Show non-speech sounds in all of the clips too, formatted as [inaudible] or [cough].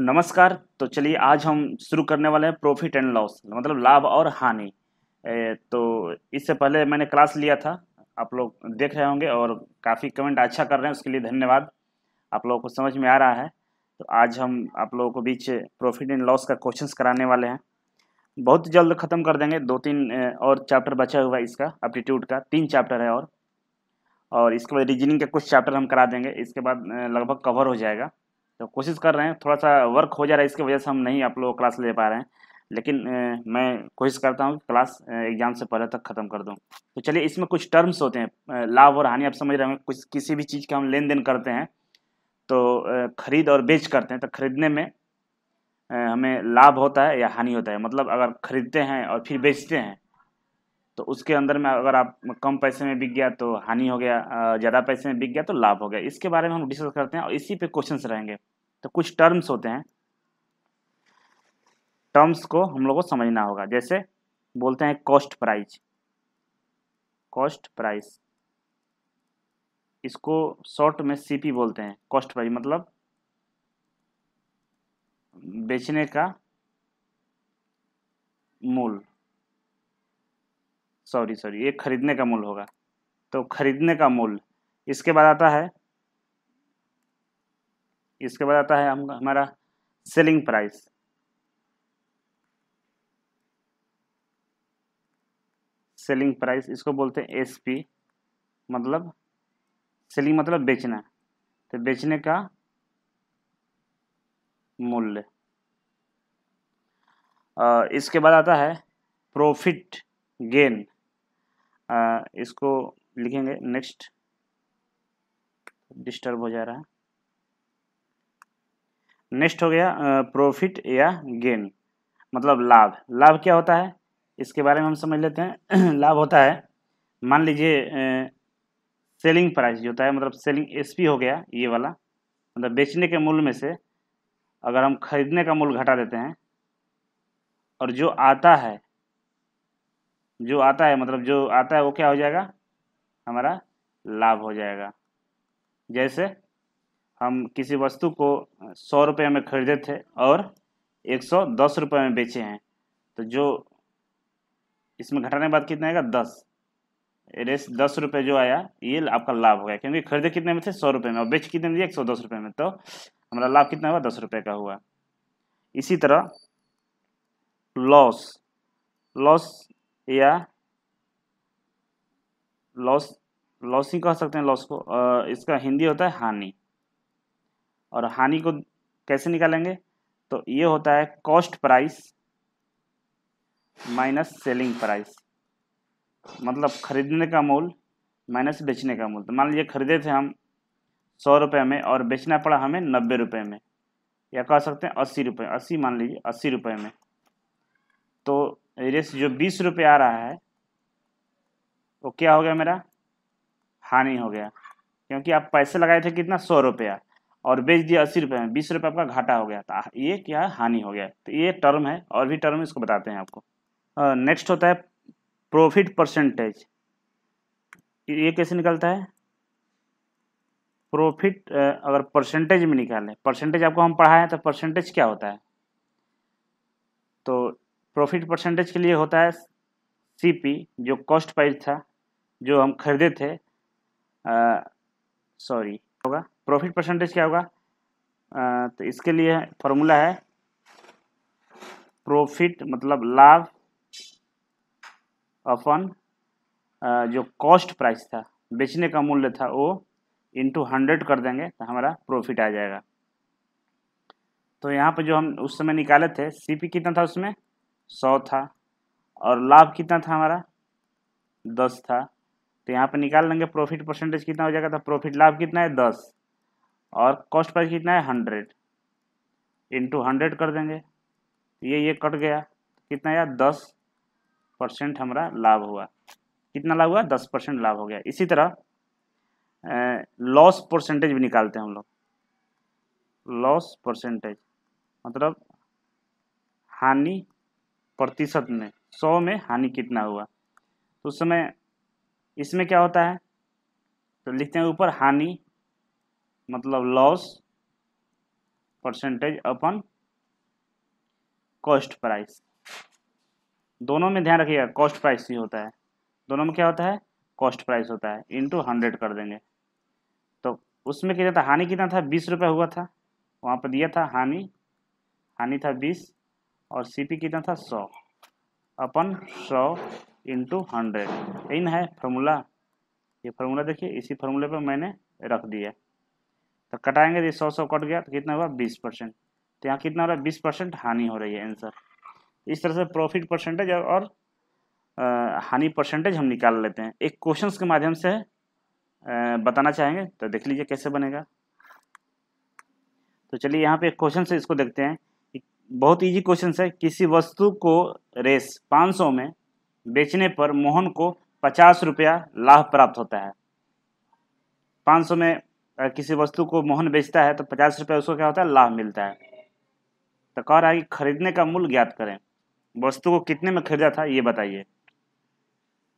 नमस्कार तो चलिए आज हम शुरू करने वाले हैं प्रॉफिट एंड लॉस मतलब लाभ और हानि तो इससे पहले मैंने क्लास लिया था आप लोग देख रहे होंगे और काफ़ी कमेंट अच्छा कर रहे हैं उसके लिए धन्यवाद आप लोगों को समझ में आ रहा है तो आज हम आप लोगों को बीच प्रॉफिट एंड लॉस का क्वेश्चन कराने वाले हैं बहुत जल्द ख़त्म कर देंगे दो तीन और चैप्टर बचा हुआ है इसका एप्टीट्यूड का तीन चैप्टर है और और इसके बाद रीजनिंग के कुछ चैप्टर हम करा देंगे इसके बाद लगभग कवर हो जाएगा तो कोशिश कर रहे हैं थोड़ा सा वर्क हो जा रहा है इसकी वजह से हम नहीं आप लोग क्लास ले पा रहे हैं लेकिन ए, मैं कोशिश करता हूँ क्लास एग्जाम से पहले तक ख़त्म कर दूँ तो चलिए इसमें कुछ टर्म्स होते हैं लाभ और हानि आप समझ रहे होंगे कुछ किसी भी चीज़ का हम लेन देन करते हैं तो ख़रीद और बेच करते हैं तो ख़रीदने में हमें लाभ होता है या हानि होता है मतलब अगर ख़रीदते हैं और फिर बेचते हैं तो उसके अंदर में अगर आप कम पैसे में बिक गया तो हानि हो गया ज़्यादा पैसे में बिक गया तो लाभ हो गया इसके बारे में हम डिस्कस करते हैं और इसी पे क्वेश्चंस रहेंगे तो कुछ टर्म्स होते हैं टर्म्स को हम लोग को समझना होगा जैसे बोलते हैं कॉस्ट प्राइस कॉस्ट प्राइस इसको शॉर्ट में सीपी बोलते हैं कॉस्ट प्राइस मतलब बेचने का मूल सॉरी सॉरी ये खरीदने का मूल होगा तो खरीदने का मूल इसके बाद आता है इसके बाद आता है हम हमारा सेलिंग प्राइस सेलिंग प्राइस इसको बोलते हैं एसपी मतलब सेलिंग मतलब बेचना तो बेचने का मूल्य इसके बाद आता है प्रॉफिट गेन इसको लिखेंगे नेक्स्ट डिस्टर्ब हो जा रहा है नेक्स्ट हो गया प्रॉफिट या गेन मतलब लाभ लाभ क्या होता है इसके बारे में हम समझ लेते हैं [clears throat] लाभ होता है मान लीजिए सेलिंग प्राइस जो होता है मतलब सेलिंग एसपी हो गया ये वाला मतलब बेचने के मूल्य में से अगर हम खरीदने का मूल्य घटा देते हैं और जो आता है जो आता है मतलब जो आता है वो क्या हो जाएगा हमारा लाभ हो जाएगा जैसे हम किसी वस्तु को सौ रुपये में खरीदे थे और एक सौ दस रुपये में बेचे हैं तो जो इसमें घटाने के बाद कितना आएगा दस रेस दस रुपये जो आया ये आपका लाभ हो गया क्योंकि खरीदे कितने में थे सौ रुपये में और बेच कितने में एक सौ दस रुपये में तो हमारा लाभ कितना हुआ दस रुपये का हुआ इसी तरह लॉस लॉस या लॉस लॉस ही कह सकते हैं लॉस को इसका हिंदी होता है हानि और हानि को कैसे निकालेंगे तो ये होता है cost price minus selling price मतलब खरीदने का मूल माइनस बेचने का मूल तो मान लीजिए खरीदे थे हम सौ रुपये में और बेचना पड़ा हमें नब्बे रुपये में या कह सकते हैं अस्सी रुपये अस्सी मान लीजिए अस्सी रुपये में तो रेस जो बीस रुपये आ रहा है वो क्या हो गया मेरा हानि हो गया क्योंकि आप पैसे लगाए थे कितना सौ रुपया और बेच दिया अस्सी रुपये में बीस रुपये आपका घाटा हो गया तो ये क्या हानि हो गया तो ये टर्म है और भी टर्म इसको बताते हैं आपको नेक्स्ट होता है प्रॉफिट परसेंटेज ये कैसे निकलता है प्रॉफिट अगर परसेंटेज में निकालें परसेंटेज आपको हम पढ़ाएं तो परसेंटेज क्या होता है तो प्रॉफिट परसेंटेज के लिए होता है सीपी जो कॉस्ट प्राइस था जो हम खरीदे थे सॉरी होगा प्रॉफिट परसेंटेज क्या होगा तो इसके लिए फॉर्मूला है प्रॉफिट मतलब लाभ अपन जो कॉस्ट प्राइस था बेचने का मूल्य था वो इंटू हंड्रेड कर देंगे तो हमारा प्रॉफिट आ जाएगा तो यहाँ पर जो हम उस समय निकाले थे सीपी कितना था उसमें सौ था और लाभ कितना था हमारा दस था तो यहाँ पर निकाल लेंगे प्रॉफिट परसेंटेज कितना हो जाएगा था तो प्रॉफिट लाभ कितना है दस और कॉस्ट प्राइस कितना है हंड्रेड इंटू हंड्रेड कर देंगे ये ये कट गया कितना यार दस परसेंट हमारा लाभ हुआ कितना लाभ हुआ दस परसेंट लाभ हो गया इसी तरह लॉस परसेंटेज भी निकालते हैं हम लोग लॉस परसेंटेज मतलब हानि प्रतिशत में सौ में हानि कितना हुआ तो उस समय इसमें क्या होता है तो लिखते हैं ऊपर हानि मतलब लॉस परसेंटेज अपन कॉस्ट प्राइस दोनों में ध्यान रखिएगा कॉस्ट प्राइस ही होता है दोनों में क्या होता है कॉस्ट प्राइस होता है इंटू हंड्रेड कर देंगे तो उसमें कितना था हानि कितना था बीस रुपये हुआ था वहाँ पर दिया था हानि हानि था बीस और सीपी कितना था सौ अपन सौ इंटू हंड्रेड इन है फार्मूला ये फार्मूला देखिए इसी फार्मूले पर मैंने रख दिया तो कटाएंगे तो सौ सौ कट गया तो कितना हुआ बीस परसेंट तो यहाँ कितना हो रहा है बीस परसेंट हानि हो रही है आंसर इस तरह से प्रॉफिट परसेंटेज और हानि परसेंटेज हम निकाल लेते हैं एक क्वेश्चन के माध्यम से बताना चाहेंगे तो देख लीजिए कैसे बनेगा तो चलिए यहाँ पे एक क्वेश्चन से इसको देखते हैं बहुत इजी क्वेश्चन है किसी वस्तु को रेस 500 में बेचने पर मोहन को पचास रुपया लाभ प्राप्त होता है 500 में किसी वस्तु को मोहन बेचता है तो पचास रुपये उसको क्या होता है लाभ मिलता है तो कह रहा है कि खरीदने का मूल्य ज्ञात करें वस्तु को कितने में खरीदा था ये बताइए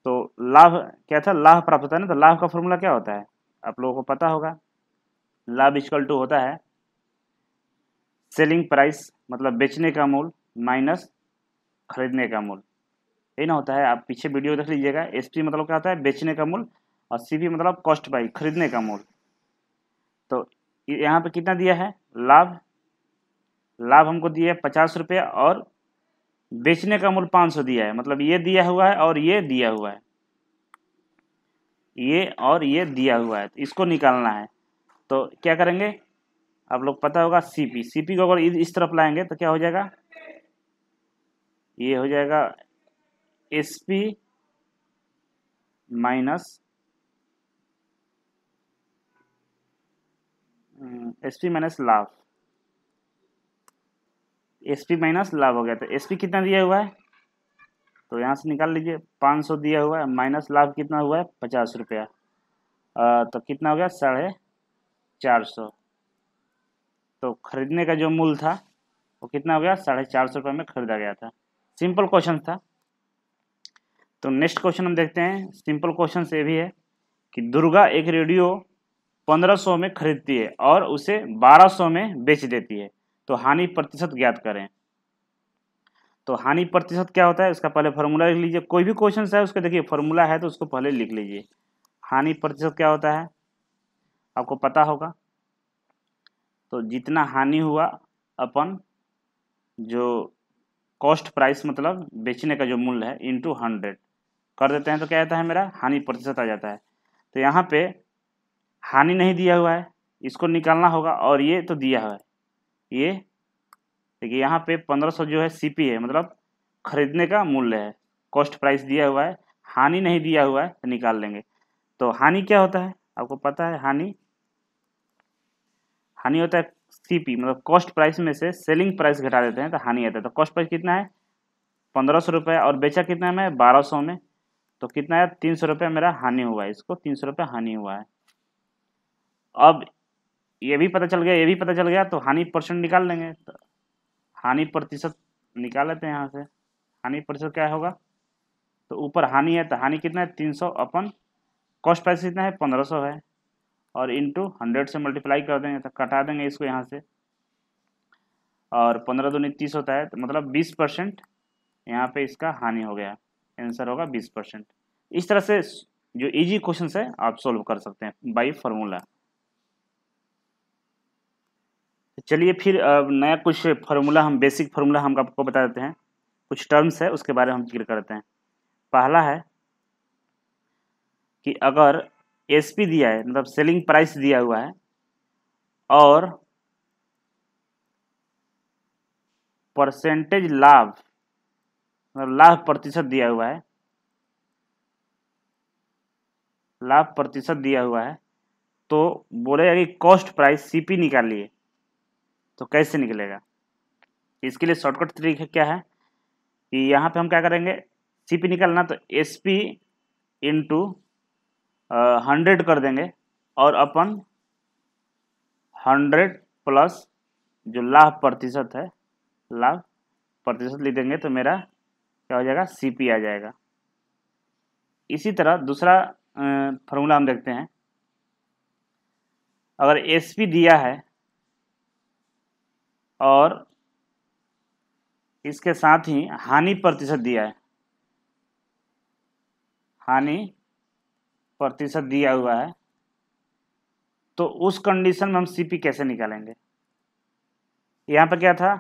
तो लाभ क्या था लाभ प्राप्त होता है ना तो लाभ का फॉर्मूला क्या होता है आप लोगों को पता होगा लाभ इजकल टू होता है सेलिंग प्राइस मतलब बेचने का मूल माइनस खरीदने का मूल यही ना होता है आप पीछे वीडियो देख लीजिएगा एसपी मतलब क्या होता है बेचने का मूल और सीपी मतलब कॉस्ट बाई खरीदने का मूल तो यहाँ पे कितना दिया है लाभ लाभ हमको दिया है पचास रुपये और बेचने का मूल्य पाँच सौ दिया है मतलब ये दिया हुआ है और ये दिया हुआ है ये और ये दिया हुआ है तो इसको निकालना है तो क्या करेंगे आप लोग पता होगा सीपी सीपी को अगर इस तरफ लाएंगे तो क्या हो जाएगा ये हो जाएगा S P minus S P minus लाभ एस पी माइनस लाभ हो गया तो एस पी कितना दिया हुआ है तो यहाँ से निकाल लीजिए पाँच सौ दिया हुआ है माइनस लाभ कितना हुआ है पचास रुपया तो कितना हो गया साढ़े चार सौ तो खरीदने का जो मूल था वो कितना हो गया साढ़े चार सौ रुपये में खरीदा गया था सिंपल क्वेश्चन था तो नेक्स्ट क्वेश्चन हम देखते हैं सिंपल क्वेश्चन ये भी है कि दुर्गा एक रेडियो 1500 में खरीदती है और उसे 1200 में बेच देती है तो हानि प्रतिशत ज्ञात करें तो हानि प्रतिशत क्या होता है उसका पहले फार्मूला लिख लीजिए कोई भी क्वेश्चन है उसका देखिए फॉर्मूला है तो उसको पहले लिख लीजिए हानि प्रतिशत क्या होता है आपको पता होगा तो जितना हानि हुआ अपन जो कॉस्ट प्राइस मतलब बेचने का जो मूल्य है इंटू हंड्रेड कर देते हैं तो क्या आता है मेरा हानि प्रतिशत आ जाता है तो यहाँ पे हानि नहीं दिया हुआ है इसको निकालना होगा और ये तो दिया हुआ है ये देखिए यहाँ पे 1500 जो है सीपी है मतलब खरीदने का मूल्य है कॉस्ट प्राइस दिया हुआ है हानि नहीं दिया हुआ है तो निकाल लेंगे तो हानि क्या होता है आपको पता है हानि हानि होता है सीपी मतलब कॉस्ट प्राइस में से सेलिंग प्राइस घटा देते हैं तो हानि आता है तो कॉस्ट प्राइस कितना है पंद्रह सौ रुपये और बेचा कितना में बारह सौ में तो कितना है तीन सौ रुपये मेरा हानि हुआ है इसको तीन सौ रुपये हानि हुआ है अब ये भी पता चल गया ये भी पता चल गया तो हानि परसेंट निकाल लेंगे तो हानि प्रतिशत निकाल लेते हैं यहाँ से हानि प्रतिशत क्या होगा तो ऊपर हानि है तो हानि कितना है तीन सौ अपन कॉस्ट प्राइस कितना है पंद्रह सौ है और इंटू हंड्रेड से मल्टीप्लाई कर देंगे तो कटा देंगे इसको यहाँ से और पंद्रह दो तीस होता है तो मतलब बीस परसेंट यहाँ पर इसका हानि हो गया आंसर होगा बीस परसेंट इस तरह से जो इजी क्वेश्चन है आप सोल्व कर सकते हैं बाई फार्मूला चलिए फिर नया कुछ फार्मूला हम बेसिक फार्मूला हम आपको बता देते हैं कुछ टर्म्स है उसके बारे में हम जिक्र करते हैं पहला है कि अगर एसपी दिया है मतलब सेलिंग प्राइस दिया हुआ है और परसेंटेज लाभ मतलब लाभ प्रतिशत दिया हुआ है लाभ प्रतिशत दिया हुआ है तो बोले कि कॉस्ट प्राइस सीपी निकालिए तो कैसे निकलेगा इसके लिए शॉर्टकट तरीका क्या है कि यहाँ पे हम क्या करेंगे सी पी निकालना तो एस पी इंटू हंड्रेड कर देंगे और अपन हंड्रेड प्लस जो लाभ प्रतिशत है लाभ प्रतिशत लिख देंगे तो मेरा क्या हो जाएगा सी पी आ जाएगा इसी तरह दूसरा फार्मूला हम देखते हैं अगर एस पी दिया है और इसके साथ ही हानि प्रतिशत दिया है हानि प्रतिशत दिया हुआ है तो उस कंडीशन में हम सीपी कैसे निकालेंगे यहाँ पर क्या था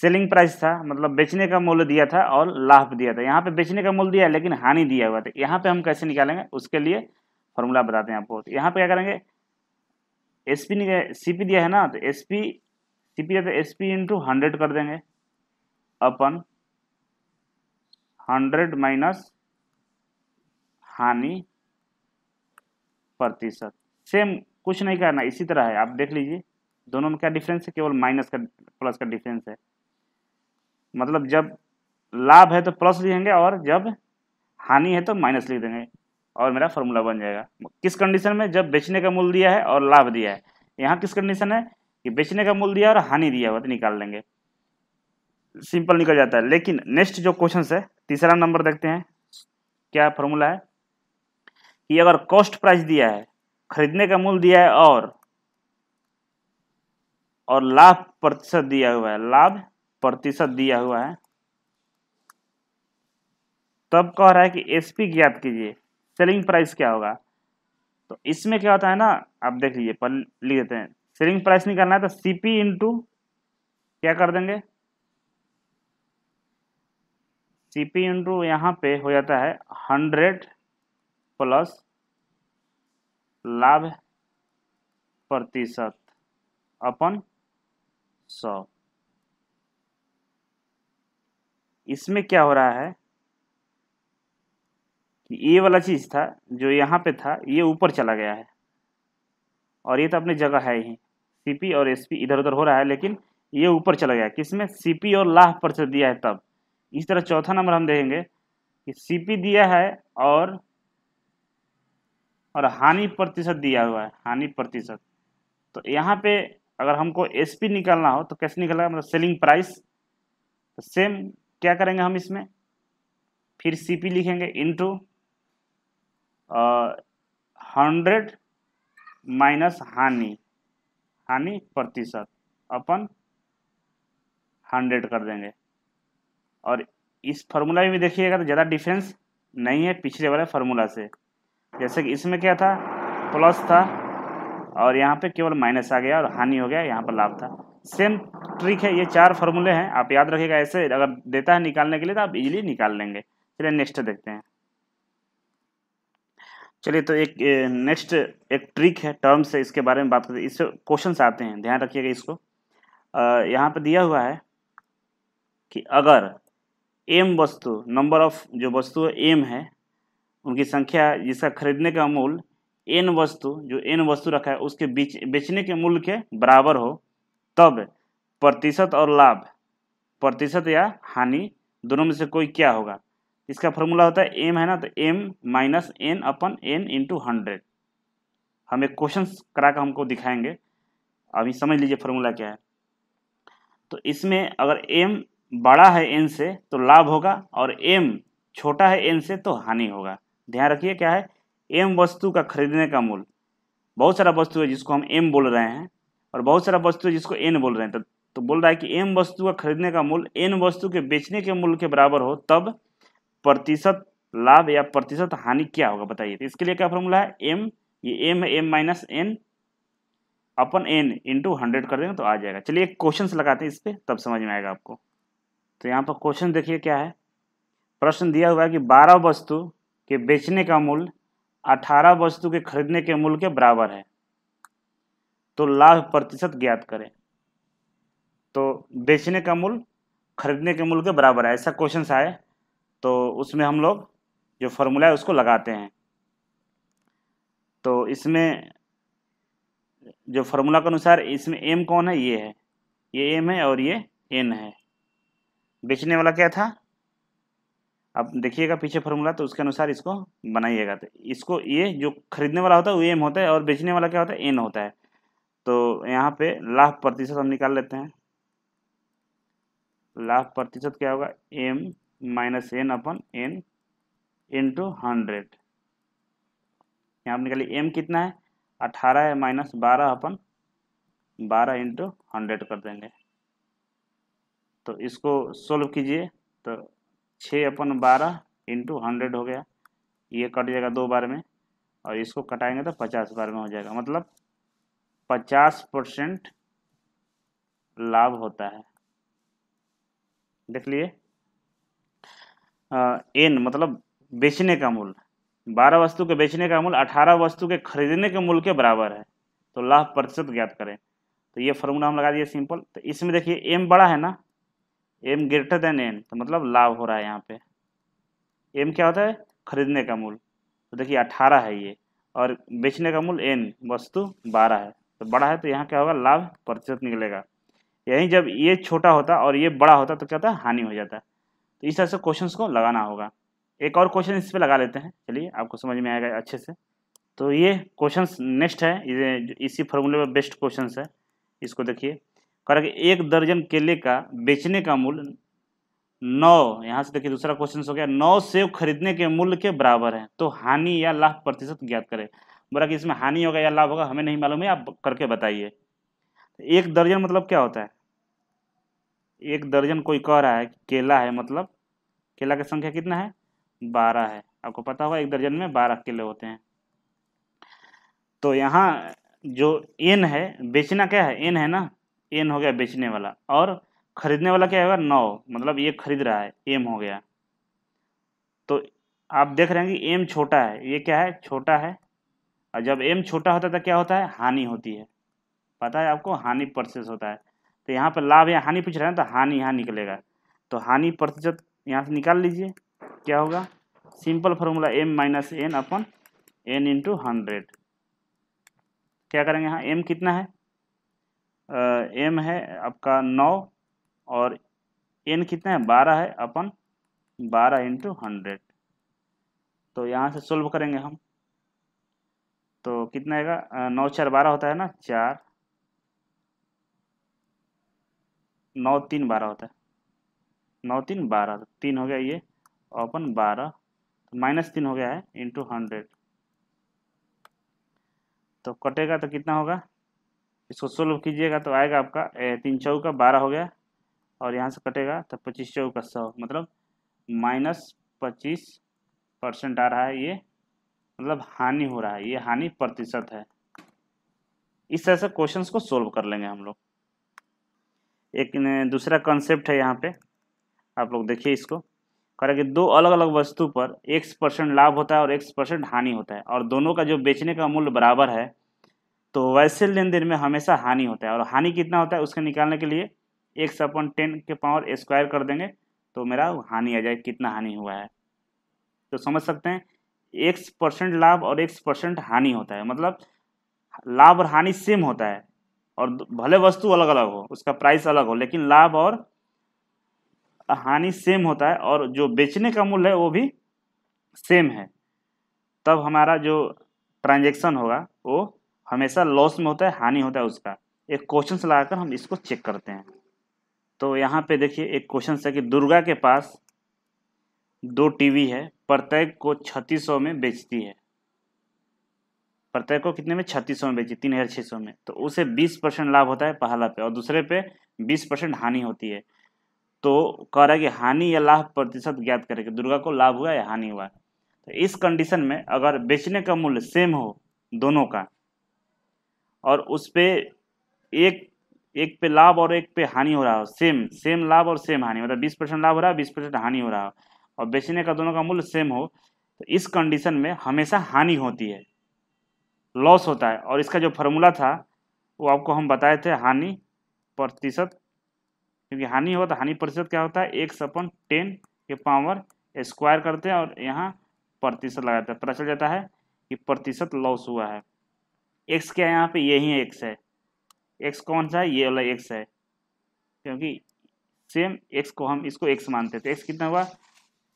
सेलिंग प्राइस था मतलब बेचने का मूल्य दिया था और लाभ दिया था यहाँ पे बेचने का मूल्य दिया है लेकिन हानि दिया हुआ था यहाँ पे हम कैसे निकालेंगे उसके लिए फॉर्मूला बताते हैं आपको यहाँ पे क्या करेंगे एस पी सी पी दिया है ना तो S P CP P S P into hundred कर देंगे अपन हंड्रेड माइनस हानि प्रतिशत सेम कुछ नहीं करना इसी तरह है आप देख लीजिए दोनों में क्या डिफरेंस है केवल माइनस का प्लस का डिफरेंस है मतलब जब लाभ है तो प्लस लिखेंगे और जब हानि है तो माइनस लिख देंगे और मेरा फॉर्मूला बन जाएगा किस कंडीशन में जब बेचने का मूल दिया है और लाभ दिया है यहाँ किस कंडीशन है कि बेचने का मूल दिया और हानि दिया हुआ तो निकाल लेंगे सिंपल निकल जाता है लेकिन नेक्स्ट जो क्वेश्चन है तीसरा नंबर देखते हैं क्या फॉर्मूला है कि अगर कॉस्ट प्राइस दिया है खरीदने का मूल दिया है और और लाभ प्रतिशत दिया हुआ है लाभ प्रतिशत दिया हुआ है तब कह रहा है कि एसपी ज्ञात कीजिए सेलिंग प्राइस क्या होगा तो इसमें क्या होता है ना आप देख लीजिए लिख देते हैं सेलिंग प्राइस निकालना है तो सीपी इंटू क्या कर देंगे सीपी इंटू यहां पे हो जाता है हंड्रेड प्लस लाभ प्रतिशत अपन सौ इसमें क्या हो रहा है कि ये वाला चीज़ था जो यहां पे था ये ऊपर चला गया है और ये तो अपनी जगह है ही सीपी और एसपी इधर उधर हो रहा है लेकिन ये ऊपर चला गया किसमें सीपी और लाह प्रतिशत दिया है तब इस तरह चौथा नंबर हम देखेंगे कि सीपी दिया है और और हानि प्रतिशत दिया हुआ है हानि प्रतिशत तो यहाँ पे अगर हमको एसपी निकालना हो तो कैसे निकलना मतलब सेलिंग प्राइस तो सेम क्या करेंगे हम इसमें फिर सीपी लिखेंगे इनटू हंड्रेड माइनस हानि हानि प्रतिशत अपन हंड्रेड कर देंगे और इस फार्मूला में देखिएगा तो ज़्यादा डिफरेंस नहीं है पिछले वाले फार्मूला से जैसे कि इसमें क्या था प्लस था और यहाँ पे केवल माइनस आ गया और हानि हो गया यहाँ पर लाभ था सेम ट्रिक है ये चार फार्मूले हैं आप याद रखिएगा ऐसे अगर देता है निकालने के लिए तो आप इजीली निकाल लेंगे चलिए नेक्स्ट देखते हैं चलिए तो एक नेक्स्ट एक ट्रिक है टर्म्स है इसके बारे में बात करते हैं इससे क्वेश्चन आते हैं ध्यान रखिएगा इसको यहाँ पर दिया हुआ है कि अगर एम वस्तु नंबर ऑफ जो वस्तु एम है उनकी संख्या जिसका खरीदने का मूल्य एन वस्तु जो एन वस्तु रखा है उसके बीच बेचने के मूल्य के बराबर हो तब प्रतिशत और लाभ प्रतिशत या हानि दोनों में से कोई क्या होगा इसका फॉर्मूला होता है एम है ना तो एम माइनस एन अपन एन इंटू हंड्रेड हम एक क्वेश्चन करा कर हमको दिखाएंगे अभी समझ लीजिए फॉर्मूला क्या है तो इसमें अगर एम बड़ा है एन से तो लाभ होगा और एम छोटा है एन से तो हानि होगा ध्यान रखिए क्या है एम वस्तु का खरीदने का मूल बहुत सारा वस्तु है जिसको हम एम बोल रहे हैं और बहुत सारा वस्तु है जिसको एन बोल रहे हैं तो, तो बोल रहा है कि एम वस्तु का खरीदने का मूल एन वस्तु के बेचने के मूल्य के बराबर हो तब प्रतिशत लाभ या प्रतिशत हानि क्या होगा बताइए तो इसके लिए क्या फॉर्मूला है एम ये एम है एम माइनस एन अपन एन इंटू हंड्रेड कर देंगे तो आ जाएगा चलिए क्वेश्चन लगाते हैं इस पर तब समझ में आएगा आपको तो यहाँ पर क्वेश्चन देखिए क्या है प्रश्न दिया हुआ है कि बारह वस्तु के बेचने का मूल्य अठारह वस्तु के खरीदने के मूल्य के बराबर है तो लाभ प्रतिशत ज्ञात करें तो बेचने का मूल्य खरीदने के मूल्य के बराबर है ऐसा क्वेश्चन आए तो उसमें हम लोग जो फॉर्मूला है उसको लगाते हैं तो इसमें जो फॉर्मूला के अनुसार इसमें एम कौन है ये है ये एम है और ये एन है बेचने वाला क्या था अब देखिएगा पीछे फॉर्मूला तो उसके अनुसार इसको बनाइएगा तो इसको ये जो खरीदने वाला होता है वो एम होता है और बेचने वाला क्या होता है एन होता है तो यहाँ पे लाभ प्रतिशत हम निकाल लेते हैं लाभ प्रतिशत क्या होगा एम माइनस एन अपन एन इंटू हंड्रेड यहाँ पर निकाली एम कितना है अठारह है माइनस बारह अपन बारह इंटू हंड्रेड कर देंगे तो इसको सोल्व कीजिए तो छः अपन बारह इंटू हंड्रेड हो गया ये कट जाएगा दो बार में और इसको कटाएंगे तो पचास बार में हो जाएगा मतलब पचास परसेंट लाभ होता है देख लिए एन मतलब बेचने का मूल्य बारह वस्तु के बेचने का मूल्य अठारह वस्तु के खरीदने के मूल्य के बराबर है तो लाभ प्रतिशत ज्ञात करें तो ये फॉर्मूला हम लगा दिए सिंपल तो इसमें देखिए एम बड़ा है ना एम ग्रेटर देन एन तो मतलब लाभ हो रहा है यहाँ पे एम क्या होता है खरीदने का मूल्य तो देखिए अठारह है ये और बेचने का मूल्य एन वस्तु बारह है तो बड़ा है तो यहाँ क्या होगा लाभ प्रतिशत निकलेगा यहीं जब ये छोटा होता और ये बड़ा होता तो क्या होता हानि हो जाता है तो इस तरह से क्वेश्चन को लगाना होगा एक और क्वेश्चन इस पर लगा लेते हैं चलिए आपको समझ में आएगा अच्छे से तो ये क्वेश्चन नेक्स्ट है ये इसी फार्मूले पर बेस्ट क्वेश्चन है इसको देखिए कह एक दर्जन केले का बेचने का मूल्य नौ यहाँ से देखिए दूसरा क्वेश्चन हो गया नौ सेब खरीदने के मूल्य के बराबर है तो हानि या लाभ प्रतिशत ज्ञात करें बोला कि इसमें हानि होगा या लाभ होगा हमें नहीं मालूम है आप करके बताइए एक दर्जन मतलब क्या होता है एक दर्जन कोई कह रहा है केला है मतलब केला की संख्या कितना है बारह है आपको पता होगा एक दर्जन में बारह केले होते हैं तो यहाँ जो एन है बेचना क्या है एन है ना एन हो गया बेचने वाला और खरीदने वाला क्या होगा नौ मतलब ये खरीद रहा है एम हो गया तो आप देख रहे हैं कि एम छोटा है ये क्या है छोटा है और जब एम छोटा होता है तो क्या होता है हानि होती है पता है आपको हानि प्रतिशत होता है तो यहाँ पर लाभ या हानि पूछ रहे हैं तो हानि यहाँ निकलेगा तो हानि प्रतिशत यहाँ से निकाल लीजिए क्या होगा simple formula M minus N अपन एन इंटू हंड्रेड क्या करेंगे यहाँ एम कितना है एम है आपका नौ और एन कितना है बारह है अपन बारह इंटू हंड्रेड तो यहाँ से सोल्व करेंगे हम तो कितना आएगा नौ चार बारह होता है ना चार नौ तीन बारह होता है नौ तीन बारह तो तीन हो गया ये अपन बारह तो माइनस तीन हो गया है इंटू हंड्रेड तो कटेगा तो कितना होगा इसको सोल्व कीजिएगा तो आएगा आपका ए, तीन चौ का बारह हो गया और यहाँ से कटेगा तो पच्चीस चौ का सौ मतलब माइनस पच्चीस परसेंट आ रहा है ये मतलब हानि हो रहा है ये हानि प्रतिशत है इस तरह से क्वेश्चंस को सोल्व कर लेंगे हम लोग एक दूसरा कॉन्सेप्ट है यहाँ पे आप लोग देखिए इसको कि दो अलग अलग वस्तु पर एक्स परसेंट लाभ होता है और एक्स परसेंट हानि होता है और दोनों का जो बेचने का मूल्य बराबर है तो वैसे लेन देन में हमेशा हानि होता है और हानि कितना होता है उसके निकालने के लिए एक अपन टेन के पावर स्क्वायर कर देंगे तो मेरा हानि आ जाए कितना हानि हुआ है तो समझ सकते हैं एक परसेंट लाभ और एक परसेंट हानि होता है मतलब लाभ और हानि सेम होता है और भले वस्तु अलग अलग हो उसका प्राइस अलग हो लेकिन लाभ और हानि सेम होता है और जो बेचने का मूल्य है वो भी सेम है तब हमारा जो ट्रांजेक्शन होगा वो हमेशा लॉस में होता है हानि होता है उसका एक क्वेश्चन लगाकर हम इसको चेक करते हैं तो यहाँ पे देखिए एक क्वेश्चन है कि दुर्गा के पास दो टीवी है प्रत्येक को छत्तीस सौ में बेचती है प्रत्येक को कितने में छत्तीस में बेची तीन हज़ार छह सौ में तो उसे बीस परसेंट लाभ होता है पहला पे और दूसरे पे बीस परसेंट हानि होती है तो कह रहा है कि हानि या लाभ प्रतिशत ज्ञात करेंगे दुर्गा को लाभ हुआ या हानि हुआ तो इस कंडीशन में अगर बेचने का मूल्य सेम हो दोनों का और उस पर एक एक पे लाभ और एक पे हानि हो रहा हो सेम सेम लाभ और सेम हानि मतलब बीस परसेंट लाभ हो रहा है बीस परसेंट हानि हो रहा हो और बेचने का दोनों का मूल्य सेम हो तो इस कंडीशन में हमेशा हानि होती है लॉस होता है और इसका जो फॉर्मूला था वो आपको हम बताए थे हानि प्रतिशत क्योंकि हानि हो तो हानि प्रतिशत क्या होता है एक्स अपन टेन के पावर स्क्वायर करते हैं और यहाँ प्रतिशत लगाते हैं पता चल जाता है कि प्रतिशत लॉस हुआ है एक्स क्या है यहाँ पे ये ही एक्स है एक्स कौन सा है ये वाला एक्स है क्योंकि सेम एक्स को हम इसको एक्स मानते थे एक्स कितना हुआ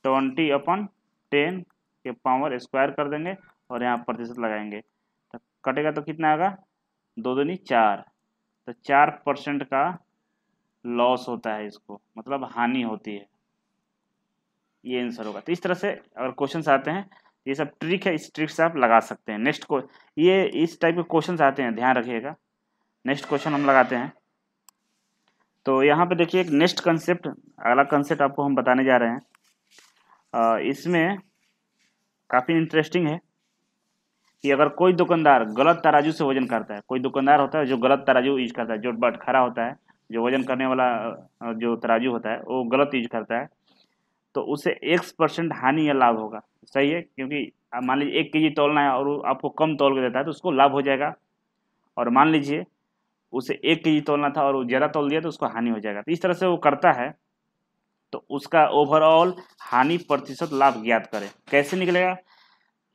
ट्वेंटी अपन टेन के पावर स्क्वायर कर देंगे और यहाँ प्रतिशत लगाएंगे तो कटेगा तो कितना आएगा दो दूनी चार तो चार परसेंट का लॉस होता है इसको मतलब हानि होती है ये आंसर होगा तो इस तरह से अगर क्वेश्चन आते हैं ये सब ट्रिक है इस ट्रिक से आप लगा सकते हैं नेक्स्ट को ये इस टाइप के क्वेश्चन आते हैं ध्यान रखिएगा नेक्स्ट क्वेश्चन हम लगाते हैं तो यहाँ पे देखिए एक नेक्स्ट कंसेप्ट अगला कंसेप्ट आपको हम बताने जा रहे हैं आ, इसमें काफ़ी इंटरेस्टिंग है कि अगर कोई दुकानदार गलत तराजू से वजन करता है कोई दुकानदार होता है जो गलत तराजू यूज करता है जो बटखरा होता है जो वजन करने वाला जो तराजू होता है वो गलत यूज करता है तो उसे एक परसेंट हानि या लाभ होगा सही है क्योंकि मान लीजिए एक के जी तोलना है और आपको कम तोल के देता है तो उसको लाभ हो जाएगा और मान लीजिए उसे एक के जी तोलना था और ज़्यादा तोल दिया तो उसको हानि हो जाएगा तो इस तरह से वो करता है तो उसका ओवरऑल हानि प्रतिशत लाभ ज्ञात करें कैसे निकलेगा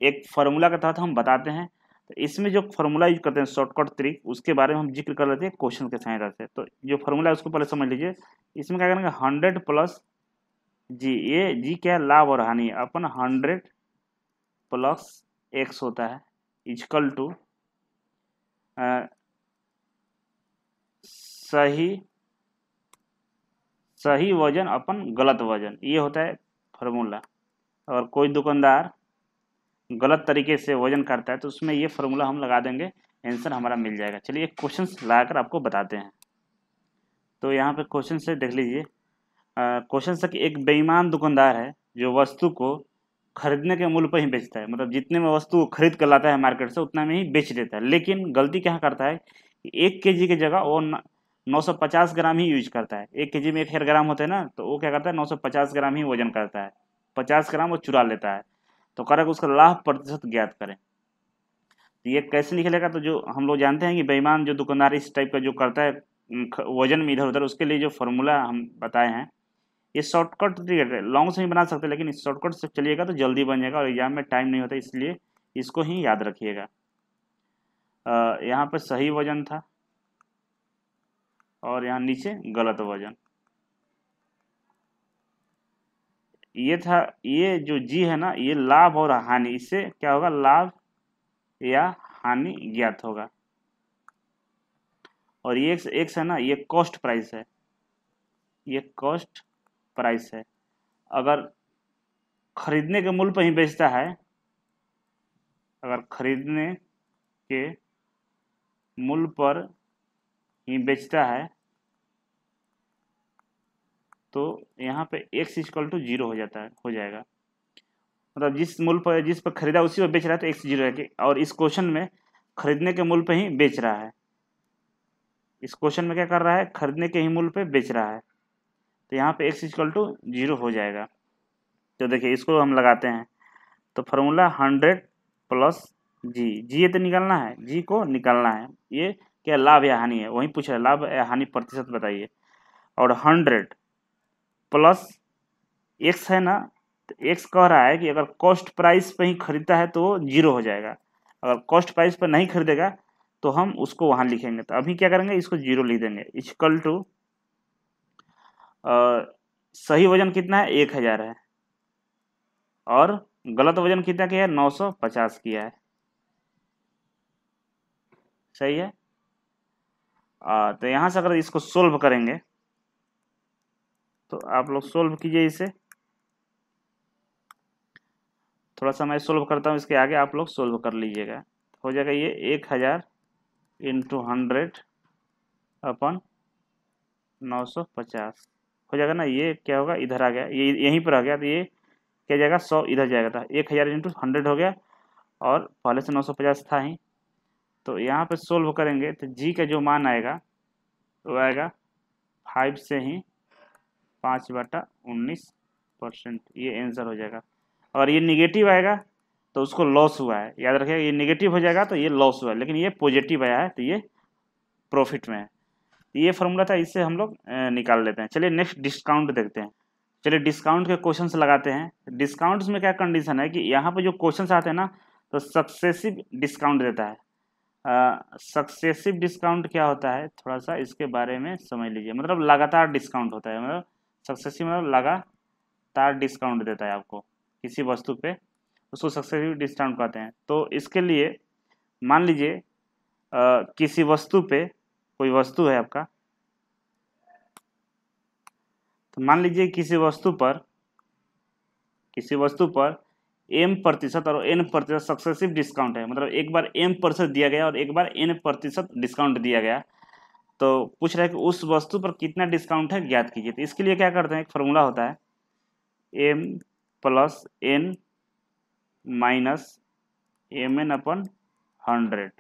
एक फार्मूला के तहत हम बताते हैं तो इसमें जो फॉर्मूला यूज करते हैं शॉर्टकट ट्रिक उसके बारे में हम जिक्र कर लेते हैं क्वेश्चन के सहायता से तो जो फॉर्मूला है उसको पहले समझ लीजिए इसमें क्या करेंगे हंड्रेड प्लस जी ये जी क्या है लाभ और हानि अपन हंड्रेड प्लस एक्स होता है इजकल टू सही सही वजन अपन गलत वजन ये होता है फॉर्मूला और कोई दुकानदार गलत तरीके से वजन करता है तो उसमें ये फॉर्मूला हम लगा देंगे आंसर हमारा मिल जाएगा चलिए क्वेश्चन लगा कर आपको बताते हैं तो यहाँ पे क्वेश्चन से देख लीजिए क्वेश्चन से कि एक बेईमान दुकानदार है जो वस्तु को खरीदने के मूल्य पर ही बेचता है मतलब जितने में वस्तु खरीद कर लाता है मार्केट से उतना में ही बेच देता है लेकिन गलती क्या करता है एक के जी की जगह वो नौ सौ पचास ग्राम ही यूज करता है एक के जी में एक हेयर ग्राम होते हैं ना तो वो क्या करता है नौ सौ पचास ग्राम ही वजन करता है पचास ग्राम वो चुरा लेता है तो करक उसका लाभ प्रतिशत ज्ञात करें तो ये कैसे लेगा तो जो हम लोग जानते हैं कि बेईमान जो दुकानदार इस टाइप का जो करता है वजन में इधर उधर उसके लिए जो फॉर्मूला हम बताए हैं ये शॉर्टकट तो ट्रिकेट है लॉन्ग से ही बना सकते हैं लेकिन इस शॉर्टकट से चलिएगा तो जल्दी बन जाएगा और एग्जाम में टाइम नहीं होता इसलिए इसको ही याद रखिएगा यहाँ पर सही वजन था और यहाँ नीचे गलत वजन ये था ये जो जी है ना ये लाभ और हानि इससे क्या होगा लाभ या हानि ज्ञात होगा और ये एक्स एक्स है ना ये कॉस्ट प्राइस है ये कॉस्ट प्राइस है अगर खरीदने के मूल्य पर ही बेचता है अगर खरीदने के मूल्य पर ही बेचता है तो यहाँ पे एक्स इक्वल टू जीरो हो जाता है हो जाएगा मतलब जिस मूल पर जिस पर खरीदा उसी पर बेच रहा है तो एक्स जीरो है और इस क्वेश्चन में खरीदने के मूल पर ही बेच रहा है इस क्वेश्चन में क्या कर रहा है खरीदने के ही मूल पर बेच रहा है तो यहाँ पे एक्स इक्वल टू जीरो हो जाएगा तो देखिए इसको हम लगाते हैं तो फार्मूला हंड्रेड प्लस जी जी ये तो निकालना है जी को निकालना है ये क्या लाभ या हानि है वहीं पूछ रहा है लाभ या हानि प्रतिशत बताइए और हंड्रेड प्लस एक्स है ना तो एक्स कह रहा है कि अगर कॉस्ट प्राइस पर ही खरीदता है तो वो जीरो हो जाएगा अगर कॉस्ट प्राइस पर नहीं खरीदेगा तो हम उसको वहाँ लिखेंगे तो अभी क्या करेंगे इसको जीरो लिख देंगे इजकल टू सही वजन कितना है एक हज़ार है और गलत वजन कितना किया है नौ सौ पचास किया है सही है आ, तो यहाँ से अगर इसको सोल्व करेंगे तो आप लोग सोल्व कीजिए इसे थोड़ा सा मैं सोल्व करता हूँ इसके आगे आप लोग सोल्व कर लीजिएगा हो जाएगा ये एक हज़ार इंटू हंड्रेड अपन नौ सौ पचास हो जाएगा ना ये क्या होगा इधर आ गया ये यहीं पर आ गया तो ये क्या जाएगा सौ इधर जाएगा था एक हज़ार इंटू हंड्रेड हो गया और पहले से नौ सौ पचास था ही तो यहाँ पर सोल्व करेंगे तो जी का जो मान आएगा वो आएगा फाइव से ही पाँच बटा उन्नीस परसेंट ये आंसर हो जाएगा और ये निगेटिव आएगा तो उसको लॉस हुआ है याद रखिए ये निगेटिव हो जाएगा तो ये लॉस हुआ है लेकिन ये पॉजिटिव आया है तो ये प्रॉफिट में है तो ये फार्मूला था इससे हम लोग निकाल लेते हैं चलिए नेक्स्ट डिस्काउंट देखते हैं चलिए डिस्काउंट के क्वेश्चन लगाते हैं डिस्काउंट्स में क्या कंडीशन है कि यहाँ पर जो क्वेश्चन आते हैं ना तो सक्सेसिव डिस्काउंट देता है सक्सेसिव डिस्काउंट क्या होता है थोड़ा सा इसके बारे में समझ लीजिए मतलब लगातार डिस्काउंट होता है मतलब सक्सेसिव मतलब लगातार डिस्काउंट देता है आपको किसी वस्तु पे उसको सक्सेसिव डिस्काउंट कहते हैं तो इसके लिए मान लीजिए किसी वस्तु पे कोई वस्तु है आपका तो मान लीजिए किसी वस्तु पर किसी वस्तु पर एम प्रतिशत और एन प्रतिशत सक्सेसिव डिस्काउंट है मतलब एक बार एम प्रतिशत दिया गया और एक बार एन प्रतिशत डिस्काउंट दिया गया तो पूछ रहा है कि उस वस्तु पर कितना डिस्काउंट है ज्ञात कीजिए तो इसके लिए क्या करते हैं एक फॉर्मूला होता है M plus N minus M N अपन हंड्रेड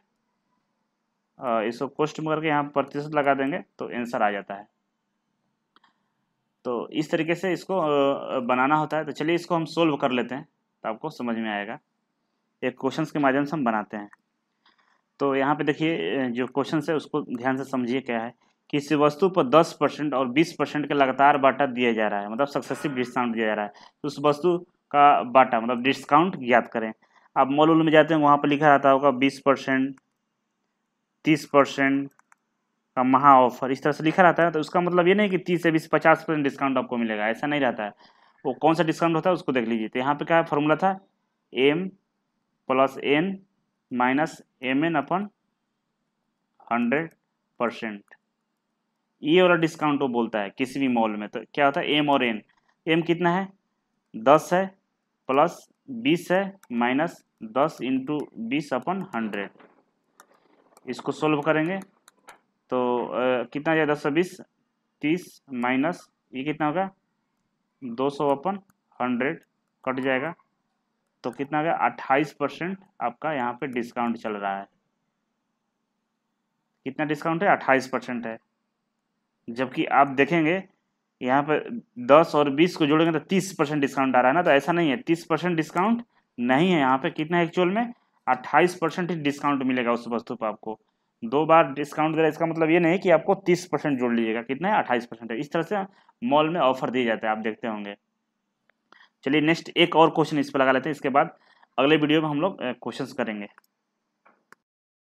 इसको कोस्ट में करके यहाँ प्रतिशत लगा देंगे तो आंसर आ जाता है तो इस तरीके से इसको बनाना होता है तो चलिए इसको हम सोल्व कर लेते हैं तो आपको समझ में आएगा एक क्वेश्चन के माध्यम से हम बनाते हैं तो यहाँ पे देखिए जो क्वेश्चन है उसको ध्यान से समझिए क्या है कि इस वस्तु पर 10 परसेंट और 20 परसेंट का लगातार बाटा दिया जा रहा है मतलब सक्सेसिव डिस्काउंट दिया जा रहा है तो उस वस्तु का बाटा मतलब डिस्काउंट ज्ञात करें आप मॉल उल में जाते हैं वहाँ पर लिखा रहता होगा बीस परसेंट तीस परसेंट का महा ऑफर इस तरह से लिखा रहता है तो उसका मतलब ये नहीं कि तीस से बीस पचास परसेंट डिस्काउंट आपको मिलेगा ऐसा नहीं रहता है वो कौन सा डिस्काउंट होता है उसको देख लीजिए तो यहाँ पे क्या फॉर्मूला था M plus N minus M N अपन हंड्रेड परसेंट ये वाला डिस्काउंट वो बोलता है किसी भी मॉल में तो क्या होता है एम और एन एम कितना है दस है प्लस बीस है माइनस दस इंटू बीस अपन हंड्रेड इसको सोल्व करेंगे तो आ, कितना दस सौ बीस तीस माइनस ये कितना होगा दो सौ अपन हंड्रेड कट जाएगा तो कितना गया अट्ठाईस परसेंट आपका यहाँ पे डिस्काउंट चल रहा है कितना डिस्काउंट है अट्ठाईस परसेंट है जबकि आप देखेंगे यहाँ पर दस और बीस को जोड़ेंगे तो तीस परसेंट डिस्काउंट आ रहा है ना तो ऐसा नहीं है तीस परसेंट डिस्काउंट नहीं है यहाँ पे कितना एक्चुअल में अट्ठाईस परसेंट ही डिस्काउंट मिलेगा उस वस्तु पर आपको दो बार डिस्काउंट दे रहा है इसका मतलब ये नहीं कि आपको तीस परसेंट जोड़ लीजिएगा कितना है अट्ठाईस परसेंट है इस तरह से मॉल में ऑफर दिए जाते हैं आप देखते होंगे चलिए नेक्स्ट एक और क्वेश्चन इस पर लगा लेते हैं इसके बाद अगले वीडियो में हम लोग क्वेश्चन करेंगे